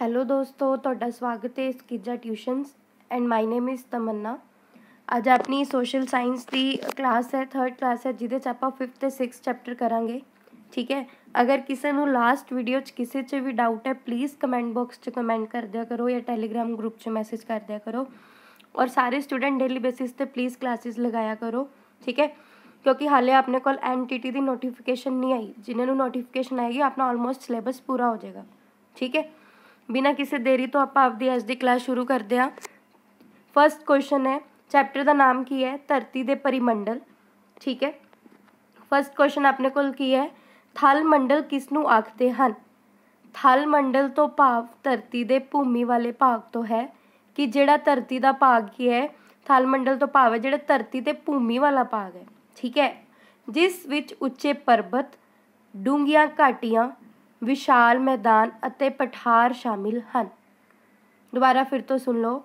hello ਦੋਸਤੋ ਤੁਹਾਡਾ ਸਵਾਗਤ ਹੈ ਸਕਿਜਾ tuitions and my name is Tamanna ਅੱਜ ਆਪਣੀ ਸੋਸ਼ਲ ਸਾਇੰਸ ਦੀ ਕਲਾਸ ਹੈ 3rd ਕਲਾਸ ਹੈ ਜਿਹਦੇ 'ਚ ਆਪਾਂ 5th ਤੇ 6th ਚੈਪਟਰ ਕਰਾਂਗੇ ਠੀਕ ਹੈ ਅਗਰ ਕਿਸੇ ਨੂੰ ਲਾਸਟ ਵੀਡੀਓ 'ਚ ਕਿਸੇ 'ਚ ਵੀ ਡਾਊਟ ਹੈ ਪਲੀਜ਼ ਕਮੈਂਟ ਬਾਕਸ 'ਚ ਕਮੈਂਟ ਕਰ ਦਿਆ ਕਰੋ ਜਾਂ ਟੈਲੀਗ੍ਰਾਮ ਗਰੁੱਪ 'ਚ ਮੈਸੇਜ ਕਰ ਦਿਆ ਕਰੋ ਔਰ ਸਾਰੇ ਸਟੂਡੈਂਟ ਡੇਲੀ ਬੇਸਿਸ ਤੇ ਪਲੀਜ਼ ਕਲਾਸਿਸ ਲਗਾਇਆ ਕਰੋ ਠੀਕ ਹੈ ਕਿਉਂਕਿ ਹਾਲੇ ਆਪਣੇ ਕੋਲ ਐਨਟੀਟੀ ਦੀ ਨੋਟੀਫਿਕੇਸ਼ਨ ਨਹੀਂ ਆਈ ਜਿਨ੍ਹਾਂ ਨੂੰ ਨੋਟੀਫਿਕੇਸ਼ਨ ਆਏਗੀ ਆਪਣਾ ਆਲਮੋਸਟ ਸਿਲੇਬਸ ਪੂਰਾ ਹੋ ਜਾਏਗਾ ਠੀਕ ਹੈ ਬਿਨਾਂ ਕਿਸੇ ਦੇਰੀ ਤੋਂ ਆਪਾਂ ਆਪਦੀ ਅੱਜ ਦੀ ਕਲਾਸ ਸ਼ੁਰੂ ਕਰਦੇ ਆ ਫਰਸਟ ਕੁਐਸਚਨ ਹੈ ਚੈਪਟਰ ਦਾ ਨਾਮ ਕੀ ਹੈ ਧਰਤੀ ਦੇ ਪਰਿਮੰਡਲ ਠੀਕ ਹੈ ਫਰਸਟ ਕੁਐਸਚਨ ਆਪਣੇ ਕੋਲ ਕੀ ਹੈ ਥਲ ਮੰਡਲ ਕਿਸ ਨੂੰ ਆਖਦੇ ਹਨ ਥਲ ਮੰਡਲ ਤੋਂ ਭਾਵ ਧਰਤੀ ਦੇ ਭੂਮੀ ਵਾਲੇ ਭਾਗ ਤੋਂ ਹੈ ਕਿ ਜਿਹੜਾ ਧਰਤੀ ਦਾ ਭਾਗ ਕੀ ਹੈ ਥਲ ਮੰਡਲ ਤੋਂ ਭਾਵ ਹੈ ਜਿਹੜਾ ਧਰਤੀ ਤੇ ਭੂਮੀ ਵਾਲਾ ਭਾਗ ਹੈ ਠੀਕ ਹੈ ਜਿਸ ਵਿੱਚ ਉੱਚੇ ਪਰਬਤ ਡੂੰਘੀਆਂ ਘਾਟੀਆਂ ਵਿਸ਼ਾਲ ਮੈਦਾਨ ਅਤੇ ਪਠਾਰ ਸ਼ਾਮਿਲ ਹਨ ਦੁਬਾਰਾ ਫਿਰ ਤੋਂ ਸੁਣ ਲਓ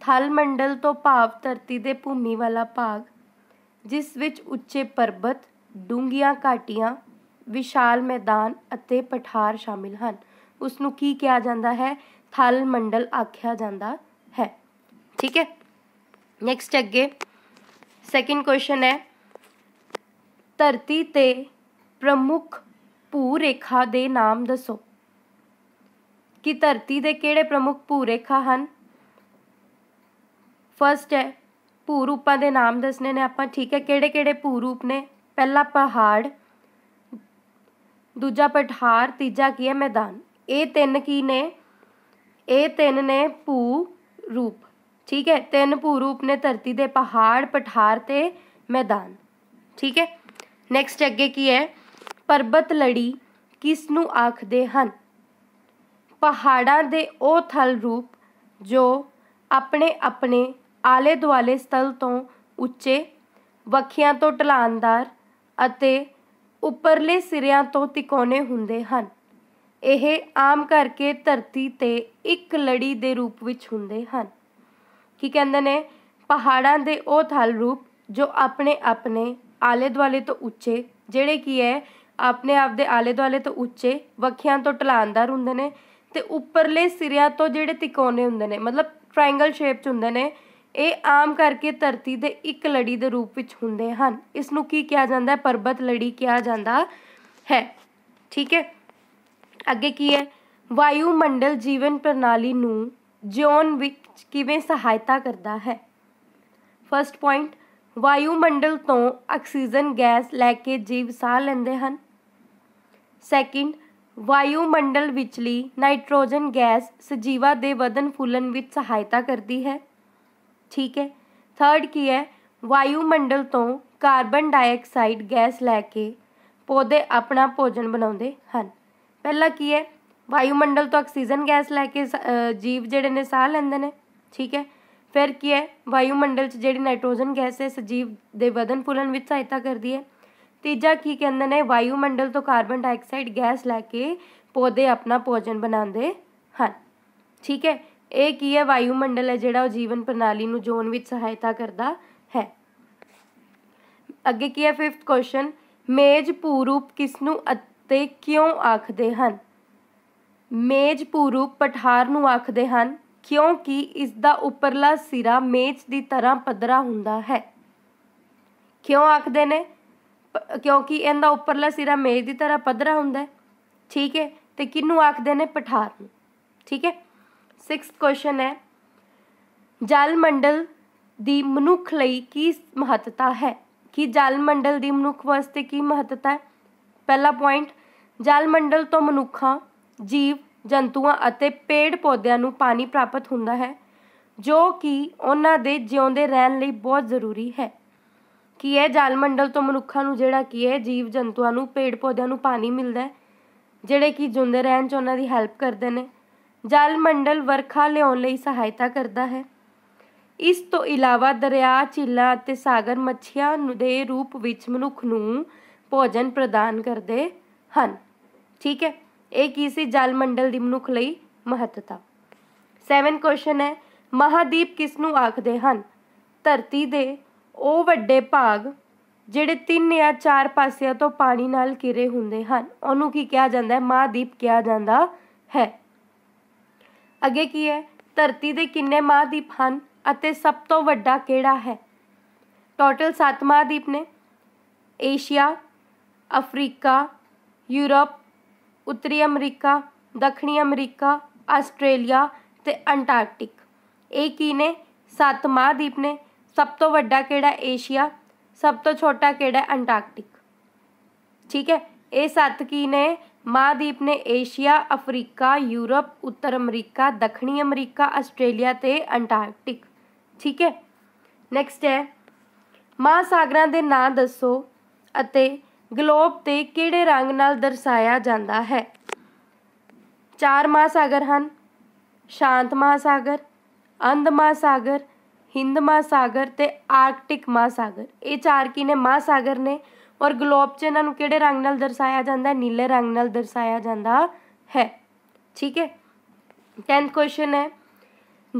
ਥਲ ਮੰਡਲ ਤੋਂ ਭਾਵ ਧਰਤੀ ਦੇ ਭੂਮੀ ਵਾਲਾ ਭਾਗ ਜਿਸ ਵਿੱਚ ਉੱਚੇ ਪਰਬਤ ਡੂੰਗੀਆਂ ਘਾਟੀਆਂ ਵਿਸ਼ਾਲ ਮੈਦਾਨ ਅਤੇ ਪਠਾਰ ਸ਼ਾਮਿਲ ਹਨ ਉਸ ਨੂੰ ਕੀ ਕਿਹਾ ਜਾਂਦਾ ਹੈ ਥਲ ਮੰਡਲ ਆਖਿਆ ਜਾਂਦਾ ਹੈ ਠੀਕ ਹੈ ਨੈਕਸਟ ਅੱਗੇ ਸੈਕਿੰਡ ਕੁਐਸਚਨ ਹੈ ਧਰਤੀ ਤੇ ਪ੍ਰਮੁੱਖ ਭੂ ਰੇਖਾ ਦੇ ਨਾਮ ਦੱਸੋ ਕਿ ਧਰਤੀ ਦੇ ਕਿਹੜੇ ਪ੍ਰਮੁੱਖ ਭੂ ਰੇਖਾ ਹਨ ਫਰਸਟ ਹੈ ਭੂ ਰੂਪਾਂ ਦੇ ਨਾਮ ਦੱਸਣੇ ਨੇ ਆਪਾਂ ਠੀਕ ਹੈ ਕਿਹੜੇ ਕਿਹੜੇ ਭੂ ਰੂਪ ਨੇ ਪਹਿਲਾ ਪਹਾੜ ਦੂਜਾ ਪਠਾਰ ਤੀਜਾ ਕੀ ਹੈ ਮੈਦਾਨ ਇਹ ਤਿੰਨ ਕੀ ਨੇ ਇਹ ਤਿੰਨ ਨੇ ਭੂ ਰੂਪ ਠੀਕ ਹੈ ਤਿੰਨ ਭੂ ਰੂਪ ਨੇ ਧਰਤੀ ਦੇ ਪਹਾੜ ਪਠਾਰ ਤੇ ਮੈਦਾਨ ਠੀਕ ਹੈ ਨੈਕਸਟ ਅੱਗੇ ਕੀ ਹੈ ਪਰਬਤ ਲੜੀ ਕਿਸ ਨੂੰ ਆਖਦੇ ਹਨ ਪਹਾੜਾਂ ਦੇ ਉਹ ਥਲ ਰੂਪ ਜੋ ਆਪਣੇ ਆਪਣੇ ਆਲੇ ਦੁਆਲੇ ਸਥਲ ਤੋਂ ਉੱਚੇ ਵੱਖੀਆਂ ਤੋਂ ਢਲਾਨਦਾਰ ਅਤੇ ਉੱਪਰਲੇ ਸਿਰਿਆਂ ਤੋਂ ਤਿਕੋਣੇ ਹੁੰਦੇ ਹਨ ਇਹ ਆਮ ਕਰਕੇ ਧਰਤੀ ਤੇ ਇੱਕ ਲੜੀ ਦੇ ਰੂਪ ਵਿੱਚ ਹੁੰਦੇ ਹਨ ਕੀ ਕਹਿੰਦੇ ਨੇ ਪਹਾੜਾਂ ਦੇ ਉਹ ਥਲ ਰੂਪ ਜੋ ਆਪਣੇ ਆਪਣੇ ਆਲੇ ਦੁਆਲੇ ਤੋਂ ਉੱਚੇ ਜਿਹੜੇ ਕੀ ਹੈ ਆਪਣੇ ਆਪ ਦੇ ਆਲੇ ਦੁਆਲੇ ਤੋਂ ਉੱਚੇ ਵੱਖੀਆਂ ਤੋਂ ਢਲਾਨਦਾਰ ਹੁੰਦੇ ਨੇ ਤੇ ਉੱਪਰਲੇ ਸਿਰਿਆਂ ਤੋਂ ਜਿਹੜੇ ਤਿਕੋਣੇ ਹੁੰਦੇ ਨੇ ਮਤਲਬ ਟ੍ਰਾਇੰਗਲ ਸ਼ੇਪ 'ਚ ਹੁੰਦੇ ਨੇ ਇਹ ਆਮ ਕਰਕੇ ਧਰਤੀ ਦੇ ਇੱਕ ਲੜੀ ਦੇ ਰੂਪ ਵਿੱਚ ਹੁੰਦੇ ਹਨ ਇਸ ਨੂੰ ਕੀ ਕਿਹਾ ਜਾਂਦਾ ਹੈ ਪਰਬਤ ਲੜੀ ਕਿਹਾ ਜਾਂਦਾ ਹੈ ਠੀਕ ਹੈ ਅੱਗੇ ਕੀ ਹੈ ਵਾਯੂ ਮੰਡਲ ਜੀਵਨ ਪ੍ਰਣਾਲੀ ਨੂੰ ਜਿਉਣ ਵਿੱਚ ਕਿਵੇਂ ਸਹਾਇਤਾ ਕਰਦਾ ਹੈ ਫਰਸਟ ਪੁਆਇੰਟ ਵਾਯੂ ਮੰਡਲ ਤੋਂ ਆਕਸੀਜਨ ਗੈਸ ਲੈ ਕੇ ਜੀਵ ਸਾਹ ਲੈਂਦੇ ਹਨ ਸੈਕਿੰਡ ਵਾਯੂਮੰਡਲ ਵਿਚਲੀ ਨਾਈਟ੍ਰੋਜਨ ਗੈਸ ਸਜੀਵਾ ਦੇ ਵਧਨ ਫੁੱਲਣ ਵਿੱਚ ਸਹਾਇਤਾ ਕਰਦੀ ਹੈ ਠੀਕ ਹੈ ਥਰਡ ਕੀ ਹੈ ਵਾਯੂਮੰਡਲ ਤੋਂ ਕਾਰਬਨ ਡਾਈਆਕਸਾਈਡ ਗੈਸ ਲੈ ਕੇ ਪੌਦੇ ਆਪਣਾ ਭੋਜਨ ਬਣਾਉਂਦੇ ਹਨ ਪਹਿਲਾ ਕੀ ਹੈ ਵਾਯੂਮੰਡਲ ਤੋਂ ਆਕਸੀਜਨ ਗੈਸ ਲੈ ਕੇ ਜੀਵ ਜਿਹੜੇ ਨੇ ਸਾਹ ਲੈਂਦੇ ਨੇ ਠੀਕ ਹੈ ਫਿਰ ਕੀ ਹੈ ਵਾਯੂਮੰਡਲ 'ਚ ਜਿਹੜੀ ਨਾਈਟ੍ਰੋਜਨ ਗੈਸ ਹੈ ਸਜੀਵ ਦੇ ਵਧਨ ਫੁੱਲਣ ਵਿੱਚ ਸਹਾਇਤਾ ਕਰਦੀ ਹੈ ਤੀਜਾ ਕੀ ਕਹਿੰਦੇ ਨੇ ਵਾਯੂਮੰਡਲ ਤੋਂ ਕਾਰਬਨ ਡਾਈਆਕਸਾਈਡ ਗੈਸ ਲੈ ਕੇ ਪੌਦੇ ਆਪਣਾ ਭੋਜਨ ਬਣਾਉਂਦੇ ਹਨ ਠੀਕ ਹੈ ਇਹ ਕੀ ਹੈ ਵਾਯੂਮੰਡਲ ਹੈ ਜਿਹੜਾ ਉਹ ਜੀਵਨ ਪ੍ਰਣਾਲੀ ਨੂੰ ਜੋਨ ਵਿੱਚ ਸਹਾਇਤਾ ਕਰਦਾ ਹੈ ਅੱਗੇ ਕੀ ਹੈ 5th ਕੁਐਸਚਨ ਮੇਜ ਪੂਰੂਪ ਕਿਸ ਨੂੰ ਅਤੇ ਕਿਉਂ ਆਖਦੇ ਹਨ ਮੇਜ ਪੂਰੂਪ ਪਠਾਰ ਨੂੰ ਆਖਦੇ ਹਨ ਕਿਉਂਕਿ ਇਸ ਦਾ ਉੱਪਰਲਾ ਸਿਰਾ ਮੇਜ ਦੀ ਤਰ੍ਹਾਂ ਪੱਧਰਾ ਹੁੰਦਾ ਹੈ ਕਿਉਂ ਆਖਦੇ ਨੇ ਕਿਉਂਕਿ ਇਹਦਾ ਉੱਪਰਲਾ ਸਿਰਾ ਮੇਜ਼ ਦੀ ਤਰ੍ਹਾਂ ਪਧਰਾ ਹੁੰਦਾ ਠੀਕ ਹੈ ਤੇ ਕਿੰਨੂੰ ਆਖਦੇ ਨੇ ਪਠਾਰ ਨੂੰ ਠੀਕ ਹੈ 6th ਕੁਐਸਚਨ ਹੈ ਜਲ ਮੰਡਲ ਦੀ ਮਨੁੱਖ ਲਈ ਕੀ ਮਹੱਤਤਾ ਹੈ ਕਿ ਜਲ ਮੰਡਲ ਦੀ ਮਨੁੱਖ ਵਾਸਤੇ ਕੀ ਮਹੱਤਤਾ ਹੈ ਪਹਿਲਾ ਪੁਆਇੰਟ ਜਲ ਮੰਡਲ ਤੋਂ ਮਨੁੱਖਾਂ ਜੀਵ ਜੰਤੂਆਂ ਅਤੇ ਪੇੜ ਪੌਦਿਆਂ ਨੂੰ ਪਾਣੀ ਪ੍ਰਾਪਤ ਹੁੰਦਾ ਹੈ ਜੋ ਕਿ ਉਹਨਾਂ ਦੇ ਜਿਉਂਦੇ ਰਹਿਣ ਲਈ ਬਹੁਤ ਜ਼ਰੂਰੀ ਹੈ ਕੀ ਹੈ ਜਲ ਮੰਡਲ ਤੋਂ ਮਨੁੱਖਾਂ ਨੂੰ ਜਿਹੜਾ ਕੀ ਹੈ ਜੀਵ ਜੰਤੂਆਂ ਨੂੰ ਪੇੜ ਪੌਦਿਆਂ ਨੂੰ ਪਾਣੀ ਮਿਲਦਾ ਹੈ ਜਿਹੜੇ ਕੀ ਜਿਉਂਦੇ ਰਹਿਣ 'ਚ ਉਹਨਾਂ ਦੀ ਹੈਲਪ ਕਰਦੇ ਨੇ ਜਲ ਮੰਡਲ ਵਰਖਾ ਲਿਆਉਣ ਲਈ ਸਹਾਇਤਾ ਕਰਦਾ ਹੈ ਇਸ ਤੋਂ ਇਲਾਵਾ ਦਰਿਆ ਝੀਲਾਂ ਅਤੇ ਸਾਗਰ ਮੱਛੀਆਂ ਨੂੰ ਦੇ ਰੂਪ ਵਿੱਚ ਮਨੁੱਖ ਨੂੰ ਭੋਜਨ ਪ੍ਰਦਾਨ ਕਰਦੇ ਹਨ ਠੀਕ ਹੈ ਇਹ ਕੀ ਸੀ ਜਲ ਮੰਡਲ ਦੀ ਮਨੁੱਖ ਲਈ ਮਹੱਤਤਾ 7 ਕੁਐਸਚਨ ਹੈ ਮਹਾਦੀਪ ਕਿਸ ਨੂੰ ਆਖਦੇ ਹਨ ਧਰਤੀ ਦੇ ਉਹ ਵੱਡੇ ਭਾਗ ਜਿਹੜੇ ਤਿੰਨ ਜਾਂ ਚਾਰ ਪਾਸਿਆਂ ਤੋਂ ਪਾਣੀ ਨਾਲ ਘਿਰੇ ਹੁੰਦੇ ਹਨ ਉਹਨੂੰ ਕੀ ਕਿਹਾ ਜਾਂਦਾ ਹੈ ਮਹਾਦੀਪ ਕਿਹਾ ਜਾਂਦਾ ਹੈ ਅੱਗੇ ਕੀ ਹੈ ਧਰਤੀ ਦੇ ਕਿੰਨੇ ਮਹਾਦੀਪ ਹਨ ਅਤੇ ਸਭ ਤੋਂ ਵੱਡਾ ਕਿਹੜਾ ਹੈ ਟੋਟਲ 7 ਮਹਾਦੀਪ ਨੇ ਏਸ਼ੀਆ ਅਫਰੀਕਾ ਯੂਰਪ ਉੱਤਰੀ ਅਮਰੀਕਾ ਦੱਖਣੀ ਅਮਰੀਕਾ ਆਸਟ੍ਰੇਲੀਆ ਤੇ ਅੰਟਾਰਕਟਿਕ ਇਹ ਕੀ ਨੇ 7 ਮਹਾਦੀਪ ਨੇ ਸਭ ਤੋਂ ਵੱਡਾ ਕਿਹੜਾ ਏਸ਼ੀਆ ਸਭ ਤੋਂ ਛੋਟਾ ਕਿਹੜਾ ਅੰਟਾਰਕਟਿਕ ਠੀਕ ਹੈ ਇਹ ਸੱਤ ਕੀ ਨੇ ਮਹਾਦੀਪ ਨੇ ਏਸ਼ੀਆ ਅਫਰੀਕਾ ਯੂਰਪ ਉੱਤਰ ਅਮਰੀਕਾ ਦੱਖਣੀ ਅਮਰੀਕਾ ਆਸਟ੍ਰੇਲੀਆ ਤੇ ਅੰਟਾਰਕਟਿਕ ਠੀਕ ਹੈ ਨੈਕਸਟ ਹੈ ਮਹਾਸਾਗਰਾਂ ਦੇ ਨਾਂ ਦੱਸੋ ਅਤੇ ਗਲੋਬ ਤੇ ਕਿਹੜੇ ਰੰਗ ਨਾਲ ਦਰਸਾਇਆ ਜਾਂਦਾ ਹੈ ਚਾਰ ਮਹਾਸਾਗਰ ਹਨ ਸ਼ਾਂਤ ਮਹਾਸਾਗਰ ਅੰਧ ਮਹਾਸਾਗਰ ਹਿੰਦ ਮਹਾਸਾਗਰ ਤੇ ਆਰਕਟਿਕ ਮਹਾਸਾਗਰ ਇਹ ਚਾਰ ਕੀ ਨੇ ਮਹਾਸਾਗਰ ਨੇ ਔਰ ਗਲੋਬ 'ਚ ਇਹਨਾਂ ਨੂੰ ਕਿਹੜੇ ਰੰਗ ਨਾਲ ਦਰਸਾਇਆ ਜਾਂਦਾ ਨੀਲੇ ਰੰਗ ਨਾਲ ਦਰਸਾਇਆ ਜਾਂਦਾ ਹੈ ਠੀਕ ਹੈ 10th ਕੁਐਸਚਨ ਹੈ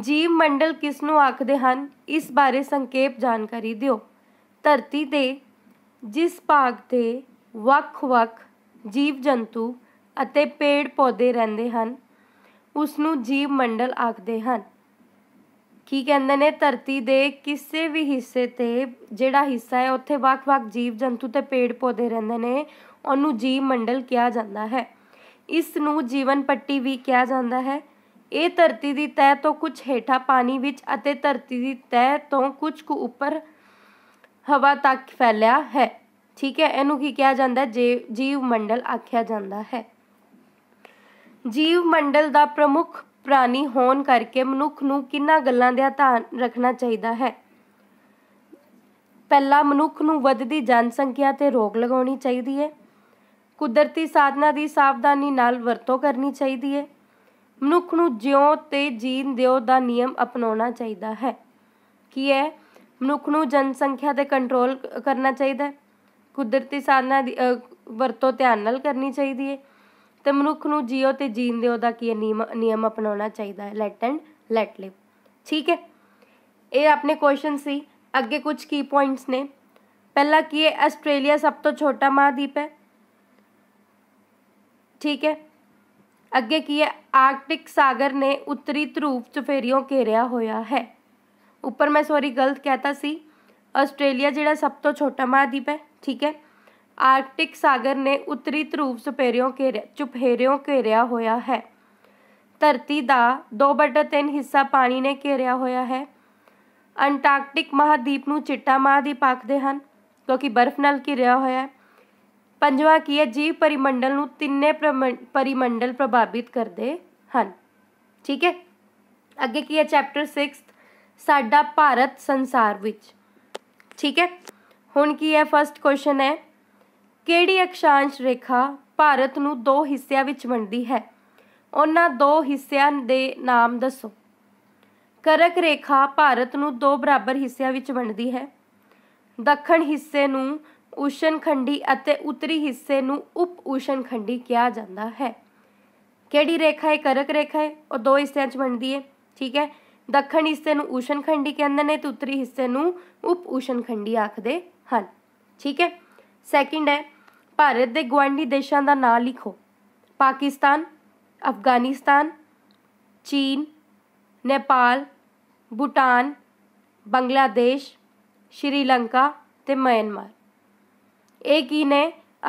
ਜੀਵ ਮੰਡਲ ਕਿਸ ਨੂੰ ਆਖਦੇ ਹਨ ਇਸ ਬਾਰੇ ਸੰਖੇਪ ਜਾਣਕਾਰੀ ਦਿਓ ਧਰਤੀ ਦੇ ਜਿਸ ਭਾਗ ਤੇ ਵੱਖ-ਵੱਖ ਜੀਵ ਜੰਤੂ ਅਤੇ ਪੇੜ ਪੌਦੇ ਰਹਿੰਦੇ ਹਨ ਉਸ ਨੂੰ ਜੀਵ ਮੰਡਲ ਆਖਦੇ ਹਨ ਕੀ ਕਹਿੰਦੇ ਨੇ ਧਰਤੀ ਦੇ ਕਿਸੇ ਵੀ ਹਿੱਸੇ ਤੇ ਜਿਹੜਾ ਹਿੱਸਾ ਹੈ ਉੱਥੇ ਵੱਖ-ਵੱਖ ਜੀਵ ਜੰਤੂ ਤੇ ਪੇੜ ਪੌਦੇ ਰਹਿੰਦੇ ਨੇ ਉਹਨੂੰ ਜੀਵ ਮੰਡਲ ਕਿਹਾ ਜਾਂਦਾ ਹੈ ਇਸ ਨੂੰ ਜੀਵਨ ਪੱਟੀ ਵੀ ਕਿਹਾ ਜਾਂਦਾ ਹੈ ਇਹ ਧਰਤੀ ਦੀ ਤਹਿ ਤੋਂ ਕੁਝ ਹੇਠਾਂ ਪਾਣੀ ਵਿੱਚ ਅਤੇ ਧਰਤੀ ਦੀ ਤਹਿ ਤੋਂ ਕੁਝ ਕੁ ਉੱਪਰ ਹਵਾ ਤੱਕ ਫੈਲਿਆ ਹੈ ਠੀਕ ਹੈ ਇਹਨੂੰ ਕੀ ਕਿਹਾ ਜਾਂਦਾ ਜੀਵ ਮੰਡਲ ਆਖਿਆ ਜਾਂਦਾ ਹੈ ਜੀਵ ਮੰਡਲ ਦਾ ਪ੍ਰਮੁੱਖ ਪ੍ਰਾਣੀ ਹੋਣ ਕਰਕੇ ਮਨੁੱਖ ਨੂੰ ਕਿੰਨਾ ਗੱਲਾਂ ਦਾ ਧਿਆਨ ਰੱਖਣਾ ਚਾਹੀਦਾ ਹੈ ਪਹਿਲਾ ਮਨੁੱਖ ਨੂੰ ਵੱਧਦੀ ਜਨਸੰਖਿਆ ਤੇ ਰੋਗ ਲਗਾਉਣੀ ਚਾਹੀਦੀ ਹੈ ਕੁਦਰਤੀ ਸਾਧਨਾਂ ਦੀ ਸਾਵਧਾਨੀ ਨਾਲ ਵਰਤੋਂ ਕਰਨੀ ਚਾਹੀਦੀ ਹੈ ਮਨੁੱਖ ਨੂੰ ਜਿਉਂ ਤੇ ਜੀਣ ਦਿਉ ਦਾ ਨਿਯਮ ਅਪਣਾਉਣਾ ਚਾਹੀਦਾ ਹੈ ਕੀ ਹੈ ਮਨੁੱਖ ਨੂੰ ਜਨਸੰਖਿਆ ਤੇ ਕੰਟਰੋਲ ਕਰਨਾ ਚਾਹੀਦਾ ਹੈ ਕੁਦਰਤੀ ਸਾਧਨਾਂ ਦੀ ਵਰਤੋਂ ਧਿਆਨ ਨਾਲ ਕਰਨੀ ਚਾਹੀਦੀ ਹੈ ਤੇ ਮਨੁੱਖ ਨੂੰ ਜੀਓ ਤੇ ਜੀਣ ਦੇ ਉਹਦਾ ਕੀ ਨਿਯਮ ਨਿਯਮ ਅਪਣਾਉਣਾ ਚਾਹੀਦਾ ਹੈ ਲੈਟ ਐਂਡ ਲੈਟ ਲਿਵ ਠੀਕ ਹੈ ਇਹ ਆਪਣੇ ਕੁਐਸਚਨ ਸੀ ਅੱਗੇ ਕੁਝ ਕੀ ਪੁਆਇੰਟਸ ਨੇ ਪਹਿਲਾ ਕੀ ਹੈ ਆਸਟ੍ਰੇਲੀਆ ਸਭ ਤੋਂ ਛੋਟਾ ਮਹਾਦੀਪ ਹੈ ਠੀਕ ਹੈ ਅੱਗੇ ਕੀ ਹੈ ਆਰਕਟਿਕ ਸਾਗਰ ਨੇ ਉੱਤਰੀ ਧਰੂਪ ਚਫੇਰਿਓਂ ਘੇਰਿਆ ਹੋਇਆ ਹੈ ਉੱਪਰ ਮੈਂ ਸੌਰੀ ਗਲਤ ਕਹਤਾ ਸੀ ਆਸਟ੍ਰੇਲੀਆ ਜਿਹੜਾ ਸਭ ਤੋਂ ਛੋਟਾ ਮਹਾਦੀਪ ਹੈ ਠੀਕ ਹੈ ਆਰਕਟਿਕ ਸਾਗਰ ਨੇ ਉੱਤਰੀ ਧਰੂਵ ਕੇ ਘੇਰਿਆ ਕੇ ਘੇਰਿਆ ਹੋਇਆ ਹੈ ਧਰਤੀ ਦਾ 2/3 ਹਿੱਸਾ ਪਾਣੀ ਨੇ ਘੇਰਿਆ ਹੋਇਆ ਹੈ ਅੰਟਾਰਕਟਿਕ ਮਹਾਦੀਪ ਨੂੰ ਚਿੱਟਾ ਮਹਾਦੀਪ ਆਖਦੇ ਹਨ ਕਿਉਂਕਿ ਬਰਫ਼ ਨਾਲ ਘਿਰਿਆ ਹੋਇਆ ਹੈ ਪੰਜਵਾਂ ਕੀ ਹੈ ਜੀਵ ਪਰਿਮੰਡਲ ਨੂੰ ਤਿੰਨੇ ਪਰਿਮੰਡਲ ਪ੍ਰਭਾਵਿਤ ਕਰਦੇ ਹਨ ਠੀਕ ਹੈ ਅੱਗੇ ਕੀ ਹੈ ਚੈਪਟਰ 6 ਸਾਡਾ ਭਾਰਤ ਸੰਸਾਰ ਵਿੱਚ ਠੀਕ ਹੈ ਹੁਣ ਕੀ ਹੈ ਫਰਸਟ ਕੁਐਸਚਨ ਹੈ ਕਿਹੜੀ ਅਕਸ਼ਾਂਸ਼ ਰੇਖਾ ਭਾਰਤ ਨੂੰ ਦੋ ਹਿੱਸਿਆਂ ਵਿੱਚ ਵੰਡਦੀ ਹੈ ਉਹਨਾਂ ਦੋ ਹਿੱਸਿਆਂ ਦੇ ਨਾਮ ਦੱਸੋ ਕਰਕ ਰੇਖਾ ਭਾਰਤ ਨੂੰ ਦੋ ਬਰਾਬਰ ਹਿੱਸਿਆਂ ਵਿੱਚ ਵੰਡਦੀ ਹੈ ਦੱਖਣ ਹਿੱਸੇ ਨੂੰ ਉਸ਼ਣਖੰਡੀ ਅਤੇ ਉੱਤਰੀ ਹਿੱਸੇ ਨੂੰ ਉਪ ਉਸ਼ਣਖੰਡੀ ਕਿਹਾ ਜਾਂਦਾ ਹੈ ਕਿਹੜੀ ਰੇਖਾ ਹੈ ਕਰਕ ਰੇਖਾ ਹੈ ਉਹ ਦੋ ਹਿੱਸਿਆਂ 'ਚ ਵੰਡਦੀ ਹੈ ਠੀਕ ਹੈ ਦੱਖਣ ਹਿੱਸੇ ਨੂੰ ਉਸ਼ਣਖੰਡੀ ਕਹਿੰਦੇ ਨੇ ਤੇ ਉੱਤਰੀ ਹਿੱਸੇ ਨੂੰ ਉਪ ਉਸ਼ਣਖੰਡੀ ਆਖਦੇ ਹਨ ਠੀਕ ਹੈ ਸੈਕਿੰਡ ਹੈ ਭਾਰਤ ਦੇ ਗਵਾਂਢੀ ਦੇਸ਼ਾਂ ਦਾ ਨਾਂ ਲਿਖੋ ਪਾਕਿਸਤਾਨ ਅਫਗਾਨਿਸਤਾਨ ਚੀਨ ਨੇਪਾਲ ਭੂਟਾਨ ਬੰਗਲਾਦੇਸ਼ ਸ਼੍ਰੀਲੰਕਾ ਤੇ ਮਿਆਂਮਾਰ ਇਹ ਕੀ ਨੇ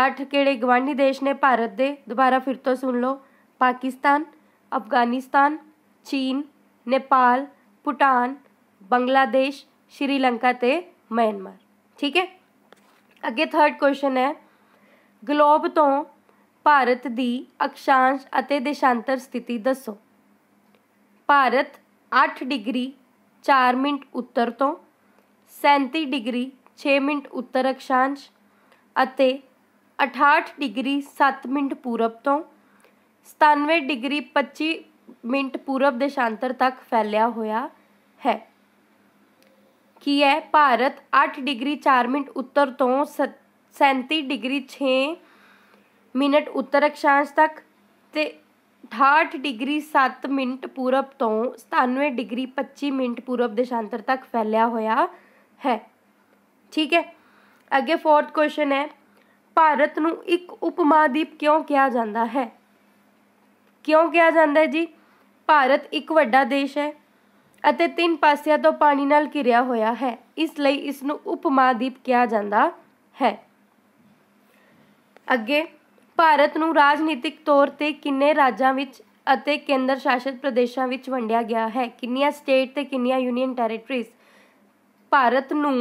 ਅੱਠ ਕਿਹੜੇ ਗਵਾਂਢੀ ਦੇਸ਼ ਨੇ ਭਾਰਤ ਦੇ ਦੁਬਾਰਾ ਫਿਰ ਤੋਂ ਸੁਣ ਲਓ ਪਾਕਿਸਤਾਨ ਅਫਗਾਨਿਸਤਾਨ ਚੀਨ ਨੇਪਾਲ ਭੂਟਾਨ ਬੰਗਲਾਦੇਸ਼ ਸ਼੍ਰੀਲੰਕਾ ਤੇ ਮਿਆਂਮਾਰ ठीक है ਅੱਗੇ ਥਰਡ ਕੁਐਸਚਨ ਹੈ ਗਲੋਬ ਤੋਂ ਭਾਰਤ ਦੀ ਅਕਸ਼ਾਂਸ਼ ਅਤੇ ਦੇਸ਼ਾਂਤਰ ਸਥਿਤੀ ਦੱਸੋ ਭਾਰਤ 8 ਡਿਗਰੀ 4 ਮਿੰਟ ਉੱਤਰ ਤੋਂ 37 ਡਿਗਰੀ 6 ਮਿੰਟ ਉੱਤਰ ਅਕਸ਼ਾਂਸ਼ ਅਤੇ 68 ਡਿਗਰੀ 7 ਮਿੰਟ ਪੂਰਬ ਤੋਂ 97 ਡਿਗਰੀ 25 ਮਿੰਟ ਪੂਰਬ ਦੇਸ਼ਾਂਤਰ ਤੱਕ ਫੈਲਿਆ ਹੋਇਆ ਹੈ ਕੀ ਹੈ ਭਾਰਤ 8 ਡਿਗਰੀ 4 ਮਿੰਟ ਉੱਤਰ ਤੋਂ 37 ਡਿਗਰੀ 6 ਮਿੰਟ ਉੱਤਰ ਅਕਸ਼ਾਂਸ਼ ਤੱਕ ਤੇ 68 ਡਿਗਰੀ 7 ਮਿੰਟ ਪੂਰਬ ਤੋਂ 97 ਡਿਗਰੀ 25 ਮਿੰਟ ਪੂਰਬ ਦੇਸ਼ਾਂਤਰ ਤੱਕ ਫੈਲਿਆ ਹੋਇਆ ਹੈ ਠੀਕ ਹੈ ਅੱਗੇ ਫੋਰਥ ਕੁਐਸਚਨ ਹੈ ਭਾਰਤ ਨੂੰ ਇੱਕ ਉਪਮਹਾਦੀਪ ਕਿਉਂ ਕਿਹਾ ਜਾਂਦਾ ਹੈ ਕਿਉਂ ਕਿਹਾ ਜਾਂਦਾ ਹੈ ਜੀ ਭਾਰਤ ਇੱਕ ਵੱਡਾ ਦੇਸ਼ ਹੈ ਅਤੇ ਤਿੰਨ ਪਾਸਿਆਂ ਤੋਂ ਪਾਣੀ ਨਾਲ ਘਿਰਿਆ ਹੋਇਆ ਹੈ ਇਸ ਲਈ ਇਸ ਨੂੰ ਉਪਮਾਦੀਪ ਕਿਹਾ ਜਾਂਦਾ ਹੈ ਅੱਗੇ ਭਾਰਤ ਨੂੰ ਰਾਜਨੀਤਿਕ ਤੌਰ ਤੇ ਕਿੰਨੇ ਰਾਜਾਂ ਵਿੱਚ ਅਤੇ ਕੇਂਦਰ ਸ਼ਾਸਿਤ ਪ੍ਰਦੇਸ਼ਾਂ ਵਿੱਚ ਵੰਡਿਆ ਗਿਆ ਹੈ ਕਿੰਨੀਆਂ ਸਟੇਟ ਤੇ ਕਿੰਨੀਆਂ ਯੂਨੀਅਨ ਟੈਰੀਟਰੀਜ਼ ਭਾਰਤ ਨੂੰ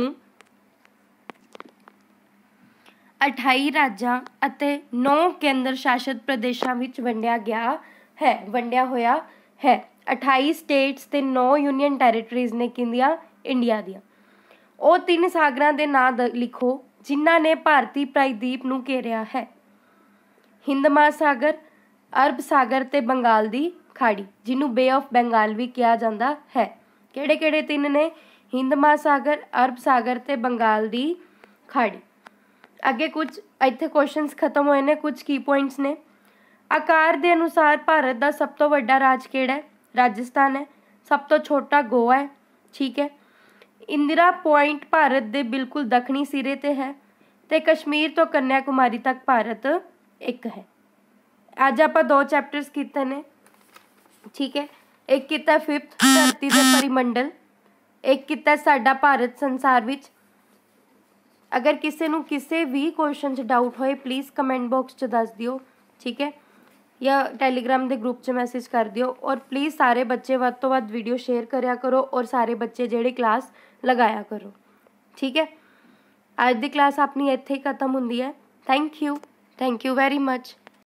28 ਰਾਜਾਂ ਅਤੇ 9 ਕੇਂਦਰ ਸ਼ਾਸਿਤ ਪ੍ਰਦੇਸ਼ਾਂ ਵਿੱਚ ਵੰਡਿਆ ਗਿਆ ਹੈ ਵੰਡਿਆ ਹੋਇਆ ਹੈ 28 ਸਟੇਟਸ ਤੇ 9 ਯੂਨੀਅਨ ਟੈਰੀਟਰੀਜ਼ ਨੇ ਕਿੰਦੀਆਂ ਇੰਡੀਆ ਦੀਆਂ ਉਹ ਤਿੰਨ ਸਾਗਰਾਂ ਦੇ ਨਾਂ ਲਿਖੋ ਜਿਨ੍ਹਾਂ ਨੇ ਭਾਰਤੀ ਪ੍ਰਾਇਦੀਪ ਨੂੰ ਘੇਰਿਆ ਹੈ ਹਿੰਦ ਮਹਾਸਾਗਰ ਅਰਬ ਸਾਗਰ ਤੇ ਬੰਗਾਲ ਦੀ ਖਾੜੀ ਜਿਹਨੂੰ ਬੇ ਆਫ ਬੰਗਾਲ ਵੀ ਕਿਹਾ ਜਾਂਦਾ ਹੈ ਕਿਹੜੇ-ਕਿਹੜੇ ਤਿੰਨ ਨੇ ਹਿੰਦ ਮਹਾਸਾਗਰ ਅਰਬ ਸਾਗਰ ਤੇ ਬੰਗਾਲ ਦੀ ਖਾੜੀ ਅੱਗੇ ਕੁਝ ਇੱਥੇ ਕੁਐਸਚਨਸ ਖਤਮ ਹੋਏ ਨੇ ਕੁਝ ਕੀ ਪੁਆਇੰਟਸ ਨੇ ਆਕਾਰ ਦੇ ਅਨੁਸਾਰ ਭਾਰਤ ਦਾ ਸਭ ਤੋਂ ਵੱਡਾ ਰਾਜ ਕਿਹੜਾ ਹੈ ਰਾਜਸਥਾਨ ਹੈ ਸਭ ਤੋਂ ਛੋਟਾ ਗੋਆ ਹੈ ਠੀਕ ਹੈ ਇੰदिरा ਪੁਆਇੰਟ ਭਾਰਤ ਦੇ ਬਿਲਕੁਲ ਦੱਖਣੀ ਸਿਰੇ ਤੇ ਹੈ ਤੇ ਕਸ਼ਮੀਰ ਤੋਂ ਕੰਨਿਆ ਕੁਮਾਰੀ ਤੱਕ ਭਾਰਤ ਇੱਕ ਹੈ ਅੱਜ ਆਪਾਂ ਦੋ ਚੈਪਟਰਸ ਕੀਤੇ ਨੇ ਠੀਕ ਹੈ ਇੱਕ ਕੀਤਾ 5th ਧਰਤੀ ਦੇ ਪਰਿਮੰਡਲ ਇੱਕ ਕੀਤਾ ਸਾਡਾ ਭਾਰਤ ਸੰਸਾਰ ਵਿੱਚ ਅਗਰ ਕਿਸੇ ਨੂੰ ਕਿਸੇ ਵੀ ਕੁਐਸਚਨ 'ਚ ਡਾਊਟ ਹੋਏ ਪਲੀਜ਼ ਕਮੈਂਟ ਬਾਕਸ 'ਚ ਦੱਸ ਦਿਓ ਠੀਕ ਹੈ या टेलीग्राम के ग्रुप से मैसेज कर दियो और प्लीज़ सारे बच्चे वो तो वीडियो शेयर कराया करो और सारे बच्चे जेडे क्लास लगाया करो ठीक है अज की क्लास अपनी इतें ही खत्म होंगी है thank you thank you very much